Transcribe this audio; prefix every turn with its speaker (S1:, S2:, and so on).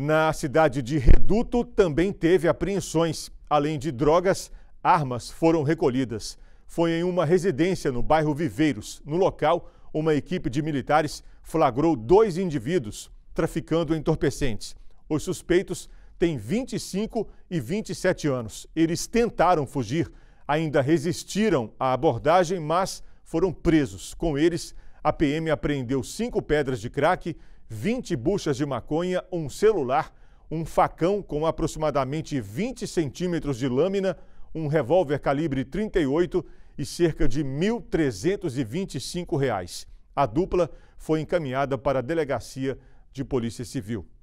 S1: Na cidade de Reduto também teve apreensões. Além de drogas, armas foram recolhidas. Foi em uma residência no bairro Viveiros. No local, uma equipe de militares flagrou dois indivíduos traficando entorpecentes. Os suspeitos têm 25 e 27 anos. Eles tentaram fugir, ainda resistiram à abordagem, mas foram presos. Com eles, a PM apreendeu cinco pedras de crack, 20 buchas de maconha, um celular, um facão com aproximadamente 20 centímetros de lâmina, um revólver calibre 38 e cerca de R$ 1.325. Reais. A dupla foi encaminhada para a Delegacia de Polícia Civil.